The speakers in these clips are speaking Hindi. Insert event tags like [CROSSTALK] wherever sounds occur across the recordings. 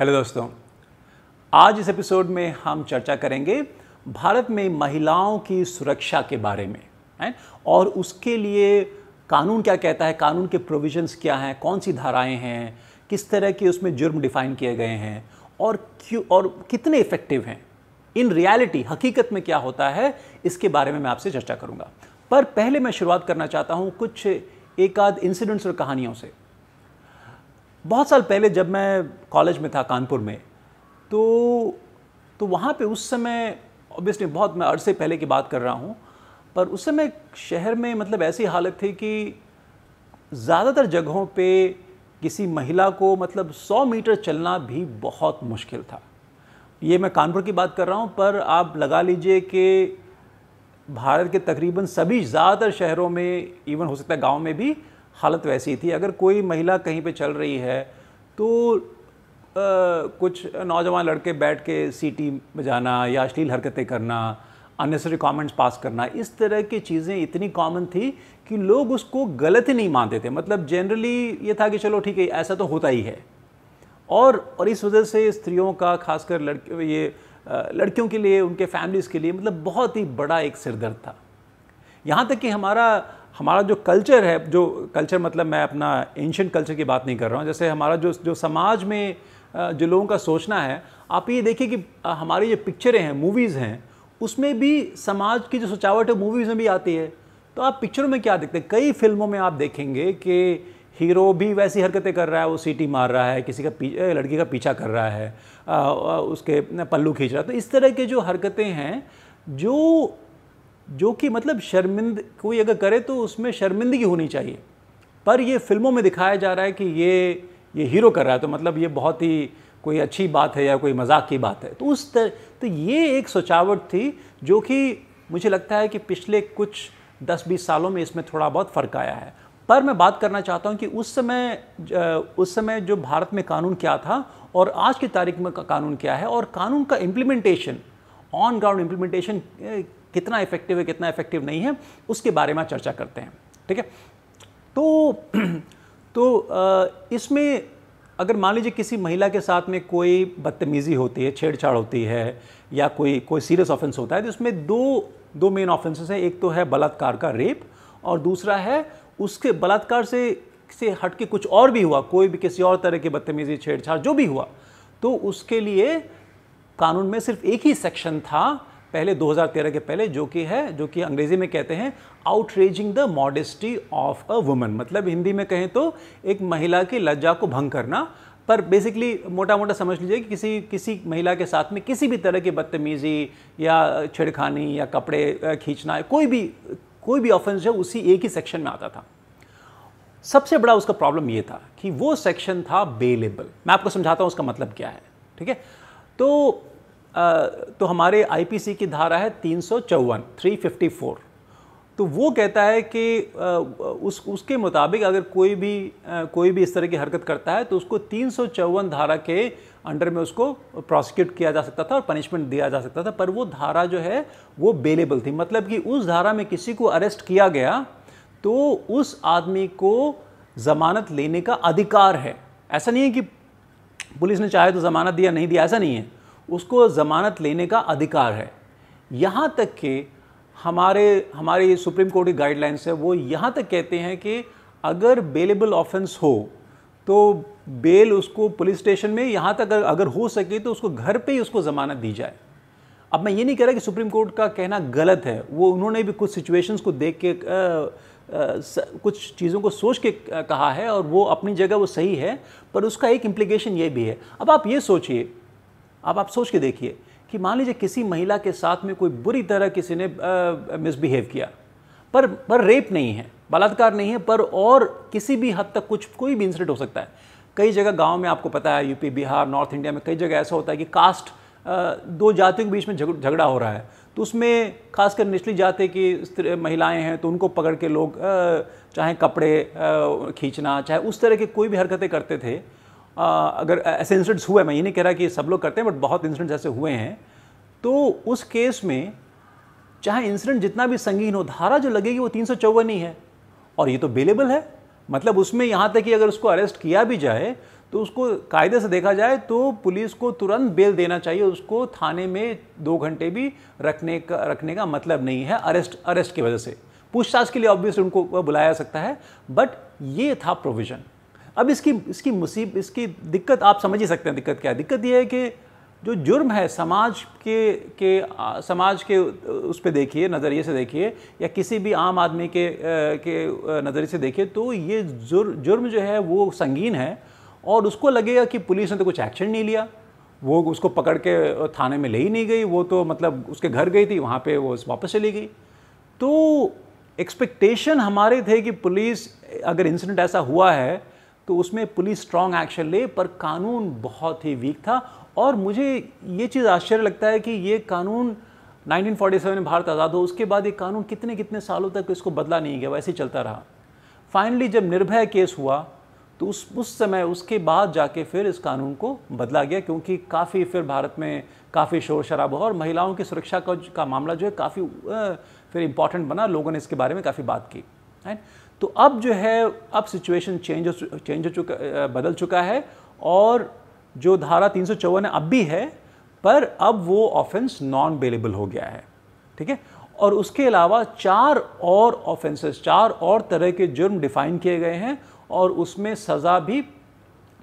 हेलो दोस्तों आज इस एपिसोड में हम चर्चा करेंगे भारत में महिलाओं की सुरक्षा के बारे में है और उसके लिए कानून क्या कहता है कानून के प्रोविजंस क्या हैं कौन सी धाराएं हैं किस तरह के उसमें जुर्म डिफाइन किए गए हैं और क्यों और कितने इफ़ेक्टिव हैं इन रियलिटी हकीकत में क्या होता है इसके बारे में मैं आपसे चर्चा करूँगा पर पहले मैं शुरुआत करना चाहता हूँ कुछ एक आध इंसिडेंट्स और कहानियों से बहुत साल पहले जब मैं कॉलेज में था कानपुर में तो तो वहाँ पे उस समय ऑब्वियसली बहुत मैं अरसे पहले की बात कर रहा हूँ पर उस समय शहर में मतलब ऐसी हालत थी कि ज़्यादातर जगहों पे किसी महिला को मतलब 100 मीटर चलना भी बहुत मुश्किल था ये मैं कानपुर की बात कर रहा हूँ पर आप लगा लीजिए कि भारत के तकरीबन सभी ज़्यादातर शहरों में इवन हो सकता है गाँव में भी हालत वैसी थी अगर कोई महिला कहीं पे चल रही है तो आ, कुछ नौजवान लड़के बैठ के सीटी बजाना या अश्लील हरकतें करना अननेसरी कमेंट्स पास करना इस तरह की चीज़ें इतनी कॉमन थी कि लोग उसको गलत ही नहीं मानते थे मतलब जनरली ये था कि चलो ठीक है ऐसा तो होता ही है और और इस वजह से स्त्रियों का खासकर लड़के ये लड़कियों के लिए उनके फैमिलीज़ के लिए मतलब बहुत ही बड़ा एक सिरदर्द था यहाँ तक कि हमारा हमारा जो कल्चर है जो कल्चर मतलब मैं अपना एंशंट कल्चर की बात नहीं कर रहा हूँ जैसे हमारा जो जो समाज में जो लोगों का सोचना है आप ये देखिए कि हमारी जो पिक्चरें हैं मूवीज़ हैं उसमें भी समाज की जो सोचावट है मूवीज़ में भी आती है तो आप पिक्चरों में क्या देखते हैं कई फिल्मों में आप देखेंगे कि हीरो भी वैसी हरकतें कर रहा है वो सीटी मार रहा है किसी का लड़की का पीछा कर रहा है उसके पल्लू खींच रहा है तो इस तरह के जो हरकतें हैं जो जो कि मतलब शर्मिंद कोई अगर करे तो उसमें शर्मिंदगी होनी चाहिए पर ये फिल्मों में दिखाया जा रहा है कि ये ये हीरो कर रहा है तो मतलब ये बहुत ही कोई अच्छी बात है या कोई मजाक की बात है तो उस तर, तो ये एक सोचावट थी जो कि मुझे लगता है कि पिछले कुछ 10-20 सालों में इसमें थोड़ा बहुत फ़र्क आया है पर मैं बात करना चाहता हूँ कि उस समय उस समय जो भारत में कानून क्या था और आज की तारीख में कानून क्या है और कानून का इम्प्लीमेंटेशन ऑन ग्राउंड इम्प्लीमेंटेशन कितना इफेक्टिव है कितना इफेक्टिव नहीं है उसके बारे में चर्चा करते हैं ठीक है तो [CLEARS THROAT] तो इसमें अगर मान लीजिए किसी महिला के साथ में कोई बदतमीज़ी होती है छेड़छाड़ होती है या कोई कोई सीरियस ऑफेंस होता है तो इसमें दो दो मेन ऑफेंसेस हैं एक तो है बलात्कार का रेप और दूसरा है उसके बलात्कार से से हट के कुछ और भी हुआ कोई भी किसी और तरह की बदतमीज़ी छेड़छाड़ जो भी हुआ तो उसके लिए कानून में सिर्फ एक ही सेक्शन था पहले 2013 के पहले जो कि है जो कि अंग्रेजी में कहते हैं outraging the modesty of a woman मतलब हिंदी में कहें तो एक महिला की लज्जा को भंग करना पर बेसिकली मोटा मोटा समझ लीजिए कि किसी किसी महिला के साथ में किसी भी तरह की बदतमीज़ी या छेड़खानी या कपड़े खींचना कोई भी कोई भी ऑफेंस जो उसी एक ही सेक्शन में आता था सबसे बड़ा उसका प्रॉब्लम ये था कि वो सेक्शन था बेलेबल मैं आपको समझाता हूँ उसका मतलब क्या है ठीक है तो तो हमारे आईपीसी की धारा है तीन सौ चौवन थ्री फिफ्टी फोर तो वो कहता है कि उस उसके मुताबिक अगर कोई भी कोई भी इस तरह की हरकत करता है तो उसको तीन सौ धारा के अंडर में उसको प्रोसिक्यूट किया जा सकता था और पनिशमेंट दिया जा सकता था पर वो धारा जो है वो बेलेबल थी मतलब कि उस धारा में किसी को अरेस्ट किया गया तो उस आदमी को ज़मानत लेने का अधिकार है ऐसा नहीं है कि पुलिस ने चाहे तो ज़मानत दिया नहीं दिया ऐसा नहीं है उसको ज़मानत लेने का अधिकार है यहाँ तक कि हमारे हमारी सुप्रीम कोर्ट की गाइडलाइंस है वो यहाँ तक कहते हैं कि अगर बेलेबल ऑफेंस हो तो बेल उसको पुलिस स्टेशन में यहाँ तक अगर हो सके तो उसको घर पे ही उसको ज़मानत दी जाए अब मैं ये नहीं कह रहा कि सुप्रीम कोर्ट का कहना गलत है वो उन्होंने भी कुछ सिचुएशंस को देख के आ, आ, कुछ चीज़ों को सोच के कहा है और वो अपनी जगह वो सही है पर उसका एक इम्प्लीकेशन ये भी है अब आप ये सोचिए अब आप सोच के देखिए कि मान लीजिए किसी महिला के साथ में कोई बुरी तरह किसी ने मिसबिहेव किया पर पर रेप नहीं है बलात्कार नहीं है पर और किसी भी हद तक कुछ कोई भी इंसिडेंट हो सकता है कई जगह गांव में आपको पता है यूपी बिहार नॉर्थ इंडिया में कई जगह ऐसा होता है कि कास्ट दो जातियों के बीच में झगड़ा हो रहा है तो उसमें खासकर निचली जाति की महिलाएं हैं तो उनको पकड़ के लोग चाहे कपड़े खींचना चाहे उस तरह की कोई भी हरकतें करते थे अगर ऐसे इंसिडेंट्स हुए मैं ये नहीं कह रहा कि सब लोग करते हैं बट बहुत इंसिडेंट्स ऐसे हुए हैं तो उस केस में चाहे इंसिडेंट जितना भी संगीन हो धारा जो लगेगी वो तीन सौ ही है और ये तो अवेलेबल है मतलब उसमें यहाँ तक कि अगर उसको अरेस्ट किया भी जाए तो उसको कायदे से देखा जाए तो पुलिस को तुरंत बेल देना चाहिए उसको थाने में दो घंटे भी रखने का रखने का मतलब नहीं है अरेस्ट अरेस्ट की वजह से पूछताछ के लिए ऑब्वियसली उनको बुलाया सकता है बट ये था प्रोविज़न अब इसकी इसकी मुसीब इसकी दिक्कत आप समझ ही सकते हैं दिक्कत क्या है दिक्कत ये है कि जो जुर्म है समाज के के आ, समाज के उस पर देखिए नज़रिए से देखिए या किसी भी आम आदमी के आ, के नज़रिए से देखिए तो ये जुर, जुर्म जो है वो संगीन है और उसको लगेगा कि पुलिस ने तो कुछ एक्शन नहीं लिया वो उसको पकड़ के थाने में ले ही नहीं गई वो तो मतलब उसके घर गई थी वहाँ पे वो वापस चली गई तो एक्सपेक्टेशन हमारे थे कि पुलिस अगर इंसिडेंट ऐसा हुआ है तो उसमें पुलिस स्ट्रांग एक्शन ले पर कानून बहुत ही वीक था और मुझे ये चीज़ आश्चर्य लगता है कि ये कानून 1947 में भारत आज़ाद हो उसके बाद ये कानून कितने कितने सालों तक इसको बदला नहीं गया वैसे ही चलता रहा फाइनली जब निर्भय केस हुआ तो उस उस समय उसके बाद जाके फिर इस कानून को बदला गया क्योंकि काफ़ी फिर भारत में काफ़ी शोर शराब हुआ और महिलाओं की सुरक्षा का, का मामला जो है काफ़ी फिर इम्पॉर्टेंट बना लोगों ने इसके बारे में काफ़ी बात की राइट तो अब जो है अब सिचुएशन चेंज हो चेंज हो चुका बदल चुका है और जो धारा तीन सौ चौवन अब भी है पर अब वो ऑफेंस नॉन बेलेबल हो गया है ठीक है और उसके अलावा चार और ऑफेंसेस चार और तरह के जुर्म डिफाइन किए गए हैं और उसमें सज़ा भी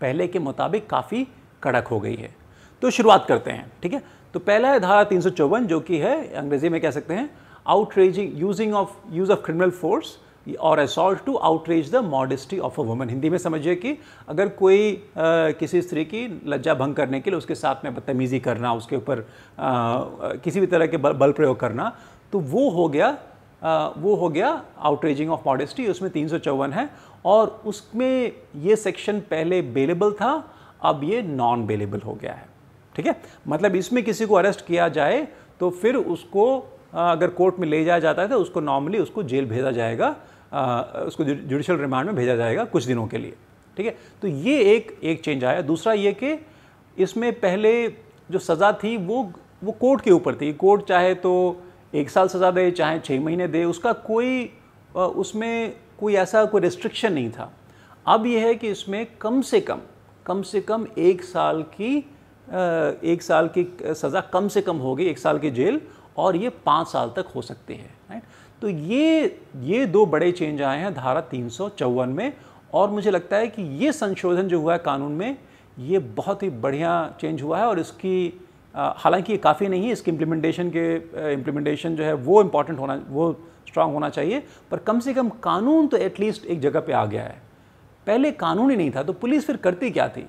पहले के मुताबिक काफ़ी कड़क हो गई है तो शुरुआत करते हैं ठीक है तो पहला है धारा तीन जो कि है अंग्रेजी में कह सकते हैं outraging using of use of criminal force और assault to outrage the modesty of a woman Hindi में समझिए कि अगर कोई आ, किसी स्त्री की लज्जा भंग करने के लिए उसके साथ में बदतमीज़ी करना उसके ऊपर किसी भी तरह के बल, बल प्रयोग करना तो वो हो गया आ, वो हो गया आउटरीजिंग ऑफ मॉडेस्टी उसमें तीन है और उसमें ये सेक्शन पहले बेलेबल था अब ये नॉन बेलेबल हो गया है ठीक है मतलब इसमें किसी को अरेस्ट किया जाए तो फिर उसको अगर कोर्ट में ले जाया जाता है तो उसको नॉर्मली उसको जेल भेजा जाएगा आ, उसको जुडिशल रिमांड में भेजा जाएगा कुछ दिनों के लिए ठीक है तो ये एक एक चेंज आया दूसरा ये कि इसमें पहले जो सज़ा थी वो वो कोर्ट के ऊपर थी कोर्ट चाहे तो एक साल सज़ा दे चाहे छः महीने दे उसका कोई उसमें कोई ऐसा कोई रिस्ट्रिक्शन नहीं था अब यह है कि इसमें कम से कम कम से कम एक साल की एक साल की सज़ा कम से कम होगी एक साल की जेल और ये पाँच साल तक हो सकती है राइट तो ये ये दो बड़े चेंज आए हैं धारा तीन में और मुझे लगता है कि ये संशोधन जो हुआ है कानून में ये बहुत ही बढ़िया चेंज हुआ है और इसकी हालांकि ये काफ़ी नहीं है इसकी इम्प्लीमेंटेशन के इम्प्लीमेंटेशन जो है वो इम्पॉर्टेंट होना वो स्ट्रांग होना चाहिए पर कम से कम कानून तो एटलीस्ट एक जगह पे आ गया है पहले कानून ही नहीं था तो पुलिस फिर करती क्या थी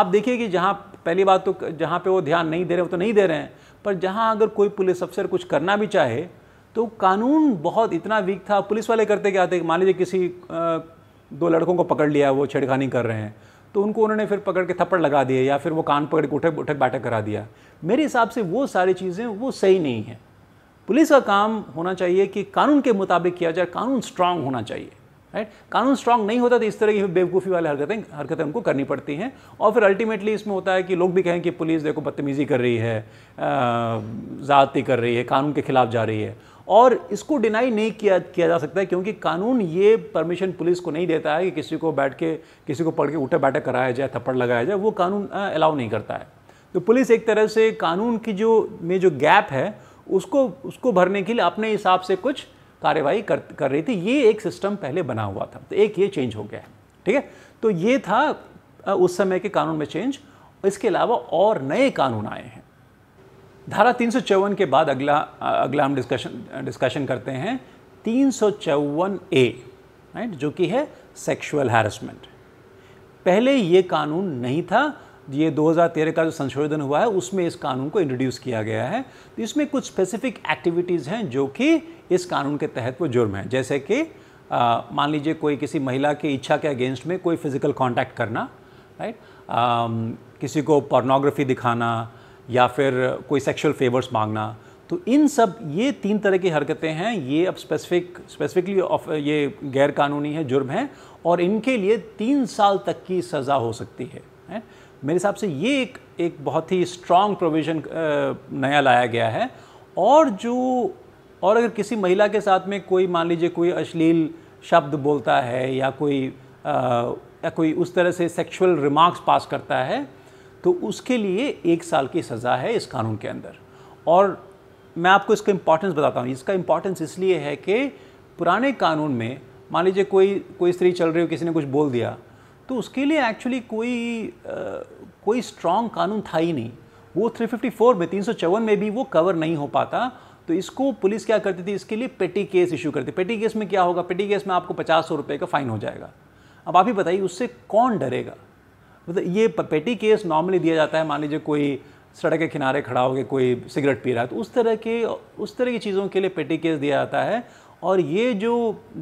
आप देखिए कि जहाँ पहली बात तो जहाँ पे वो ध्यान नहीं दे रहे वो तो नहीं दे रहे हैं पर जहाँ अगर कोई पुलिस अफसर कुछ करना भी चाहे तो कानून बहुत इतना वीक था पुलिस वाले करते क्या थे मान लीजिए किसी दो लड़कों को पकड़ लिया वो छेड़खानी कर रहे हैं तो उनको उन्होंने फिर पकड़ के थप्पड़ लगा दिए या फिर वो कान पकड़ के उठक उठक बैठक करा दिया मेरे हिसाब से वो सारी चीज़ें वो सही नहीं है पुलिस का काम होना चाहिए कि कानून के मुताबिक किया जाए कानून स्ट्रांग होना चाहिए राइट कानून स्ट्रांग नहीं होता तो इस तरह की बेवकूफ़ी वाले हरकतें हरकतें उनको करनी पड़ती हैं और फिर अल्टीमेटली इसमें होता है कि लोग भी कहें कि पुलिस देखो बदतमीज़ी कर रही है ज़्यादती कर रही है कानून के खिलाफ जा रही है और इसको डिनाई नहीं किया किया जा सकता है क्योंकि कानून ये परमिशन पुलिस को नहीं देता है कि किसी को बैठ के किसी को पढ़ के उठे बैठे कराया जाए थप्पड़ लगाया जाए वो कानून अलाउ नहीं करता है तो पुलिस एक तरह से कानून की जो में जो गैप है उसको उसको भरने के लिए अपने हिसाब से कुछ कार्यवाही कर कर रही थी ये एक सिस्टम पहले बना हुआ था तो एक ये चेंज हो गया है ठीक है तो ये था उस समय के कानून में चेंज इसके अलावा और नए कानून आए हैं धारा तीन के बाद अगला अगला हम डिस्कशन डिस्कशन करते हैं तीन ए राइट जो कि है सेक्सुअल हैरेसमेंट पहले ये कानून नहीं था ये 2013 का जो संशोधन हुआ है उसमें इस कानून को इंट्रोड्यूस किया गया है तो इसमें कुछ स्पेसिफिक एक्टिविटीज़ हैं जो कि इस कानून के तहत वो जुर्म है जैसे कि मान लीजिए कोई किसी महिला की इच्छा के अगेंस्ट में कोई फिज़िकल कॉन्टैक्ट करना राइट किसी को पॉर्नोग्राफी दिखाना या फिर कोई सेक्शुअल फेवर्स मांगना तो इन सब ये तीन तरह की हरकतें हैं ये अब स्पेसिफिक स्पेसिफिकली ऑफ ये गैर कानूनी है जुर्म है और इनके लिए तीन साल तक की सज़ा हो सकती है, है? मेरे हिसाब से ये एक एक बहुत ही स्ट्रॉन्ग प्रोविज़न नया लाया गया है और जो और अगर किसी महिला के साथ में कोई मान लीजिए कोई अश्लील शब्द बोलता है या कोई आ, या कोई उस तरह से सेक्सुअल रिमार्क्स पास करता है तो उसके लिए एक साल की सज़ा है इस कानून के अंदर और मैं आपको इसका इम्पॉर्टेंस बताता हूँ इसका इम्पॉर्टेंस इसलिए है कि पुराने कानून में मान लीजिए कोई कोई स्त्री चल रही हो किसी ने कुछ बोल दिया तो उसके लिए एक्चुअली कोई आ, कोई स्ट्रांग कानून था ही नहीं वो 354 में तीन में भी वो कवर नहीं हो पाता तो इसको पुलिस क्या करती थी इसके लिए पेटी केस इशू करती पेटी केस में क्या होगा पेटी केस में आपको पचास सौ रुपये का फ़ाइन हो जाएगा अब आप ही बताइए उससे कौन डरेगा मतलब ये पेटी केस नॉर्मली दिया जाता है मान लीजिए कोई सड़क के किनारे खड़ा हो गया कोई सिगरेट पी रहा है तो उस तरह के उस तरह की चीज़ों के लिए पेटी केस दिया जाता है और ये जो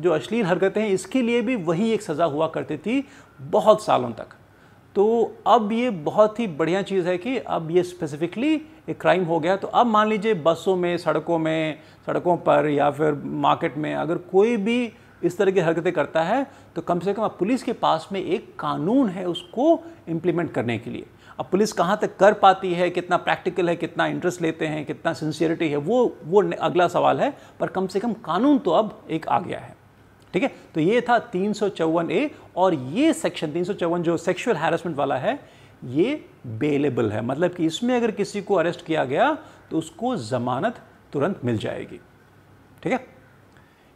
जो अश्लील हरकतें हैं इसके लिए भी वही एक सज़ा हुआ करती थी बहुत सालों तक तो अब ये बहुत ही बढ़िया चीज़ है कि अब ये स्पेसिफिकली एक क्राइम हो गया तो अब मान लीजिए बसों में सड़कों में सड़कों पर या फिर मार्केट में अगर कोई भी इस तरह की हरकतें करता है तो कम से कम अब पुलिस के पास में एक कानून है उसको इम्प्लीमेंट करने के लिए अब पुलिस कहाँ तक कर पाती है कितना प्रैक्टिकल है कितना इंटरेस्ट लेते हैं कितना सिंसियरिटी है वो वो अगला सवाल है पर कम से कम कानून तो अब एक आ गया है ठीक है तो ये था तीन ए और ये सेक्शन तीन जो सेक्शुअल हैरेसमेंट वाला है ये बेलेबल है मतलब कि इसमें अगर किसी को अरेस्ट किया गया तो उसको ज़मानत तुरंत मिल जाएगी ठीक है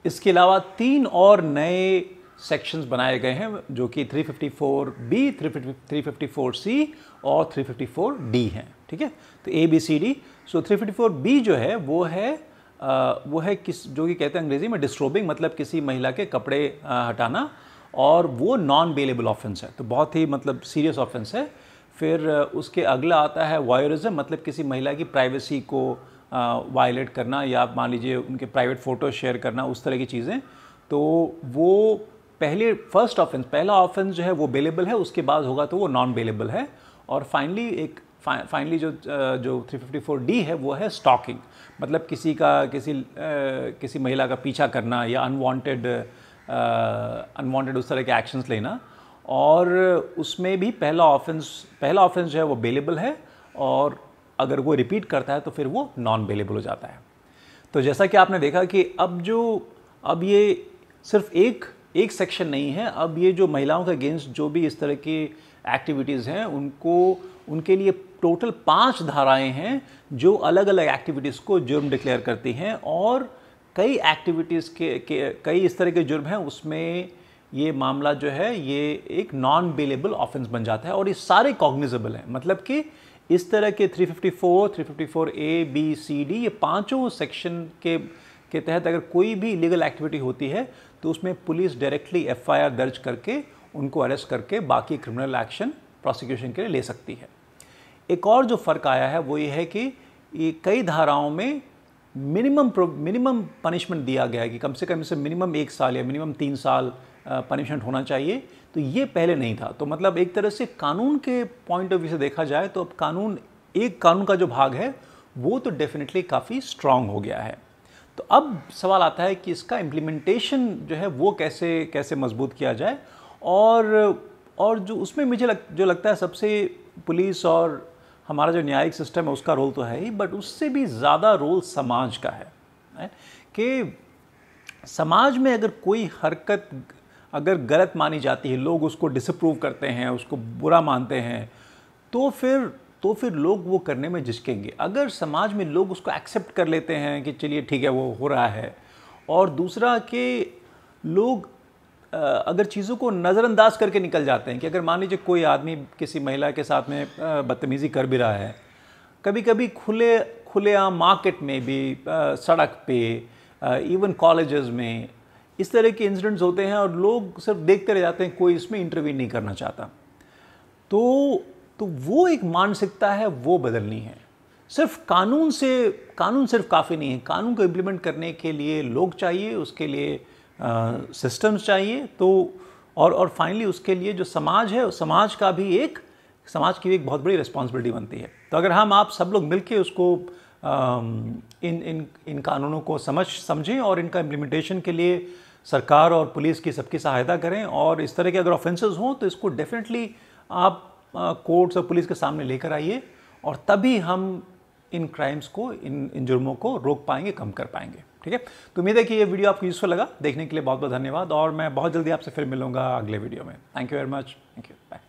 इसके अलावा तीन और नए सेक्शंस बनाए गए हैं जो कि 354 बी 354 सी और 354 डी हैं ठीक है तो A B C D so 354 B जो है वो है वो है किस जो कि कहते हैं अंग्रेज़ी में डिस्ट्रोबिंग मतलब किसी महिला के कपड़े हटाना और वो नॉन बेलेबल ऑफेंस है तो बहुत ही मतलब सीरियस ऑफेंस है फिर उसके अगला आता है वायरिज्म मतलब किसी महिला की प्राइवेसी को वायलेट करना या मान लीजिए उनके प्राइवेट फ़ोटो शेयर करना उस तरह की चीज़ें तो वो पहले फर्स्ट ऑफेंस पहला ऑफेंस जो है वो बेलेबल है उसके बाद होगा तो वो नॉन बेलेबल है और फाइनली एक फाइनली जो जो डी है वो है स्टॉकिंग मतलब किसी का किसी आ, किसी महिला का पीछा करना या अनवांटेड अनवांटेड उस तरह के एक्शंस लेना और उसमें भी पहला ऑफेंस पहला ऑफेंस जो है वो बेलेबल है और अगर वो रिपीट करता है तो फिर वो नॉन बेलेबल हो जाता है तो जैसा कि आपने देखा कि अब जो अब ये सिर्फ एक एक सेक्शन नहीं है अब ये जो महिलाओं के अगेंस्ट जो भी इस तरह की एक्टिविटीज़ हैं उनको उनके लिए टोटल पांच धाराएं हैं जो अलग अलग एक्टिविटीज़ को जुर्म डिक्लेयर करती हैं और कई एक्टिविटीज़ के, के कई इस तरह के जुर्म हैं उसमें ये मामला जो है ये एक नॉन बेलेबल ऑफेंस बन जाता है और ये सारे कॉग्निजेबल हैं मतलब कि इस तरह के 354, 354 ए बी सी डी ये पांचों सेक्शन के के तहत अगर कोई भी लीगल एक्टिविटी होती है तो उसमें पुलिस डायरेक्टली एफआईआर दर्ज करके उनको अरेस्ट करके बाकी क्रिमिनल एक्शन प्रोसिक्यूशन के लिए ले सकती है एक और जो फ़र्क आया है वो ये है कि ये कई धाराओं में मिनिमम मिनिमम पनिशमेंट दिया गया है कि कम से कम इसे मिनिमम एक साल या मिनिमम तीन साल पनिशमेंट होना चाहिए तो ये पहले नहीं था तो मतलब एक तरह से कानून के पॉइंट ऑफ व्यू से देखा जाए तो अब कानून एक कानून का जो भाग है वो तो डेफिनेटली काफ़ी स्ट्रांग हो गया है तो अब सवाल आता है कि इसका इम्प्लीमेंटेशन जो है वो कैसे कैसे मजबूत किया जाए और और जो उसमें मुझे लग, जो लगता है सबसे पुलिस और हमारा जो न्यायिक सिस्टम है उसका रोल तो है ही बट उससे भी ज़्यादा रोल समाज का है, कि समाज में अगर कोई हरकत अगर गलत मानी जाती है लोग उसको डिसप्रूव करते हैं उसको बुरा मानते हैं तो फिर तो फिर लोग वो करने में झिझकेंगे अगर समाज में लोग उसको एक्सेप्ट कर लेते हैं कि चलिए ठीक है वो हो रहा है और दूसरा कि लोग अगर चीज़ों को नज़रअंदाज करके निकल जाते हैं कि अगर मान लीजिए कोई आदमी किसी महिला के साथ में बदतमीज़ी कर भी रहा है कभी कभी खुले खुलेआम मार्केट में भी सड़क पे इवन कॉलेजेस में इस तरह के इंसिडेंट्स होते हैं और लोग सिर्फ देखते रह जाते हैं कोई इसमें इंटरव्यू नहीं करना चाहता तो तो वो एक मानसिकता है वो बदलनी है सिर्फ कानून से कानून सिर्फ काफ़ी नहीं है कानून को इम्प्लीमेंट करने के लिए लोग चाहिए उसके लिए सिस्टम्स चाहिए तो और और फाइनली उसके लिए जो समाज है समाज का भी एक समाज की भी एक बहुत बड़ी रिस्पॉन्सिबिलिटी बनती है तो अगर हम आप सब लोग मिलके उसको इन इन इन कानूनों को समझ समझें और इनका इम्प्लीमेंटेशन के लिए सरकार और पुलिस की सबकी सहायता करें और इस तरह के अगर ऑफेंसेस हों तो इसको डेफिनेटली आप कोर्ट्स और पुलिस के सामने लेकर आइए और तभी हम इन क्राइम्स को इन इन जुर्मों को रोक पाएंगे कम कर पाएंगे ठीक है तो उम्मीद है कि ये वीडियो आपको यूज़फुल लगा देखने के लिए बहुत बहुत धन्यवाद और मैं बहुत जल्दी आपसे फिर मिलूंगा अगले वीडियो में thank you very much thank you bye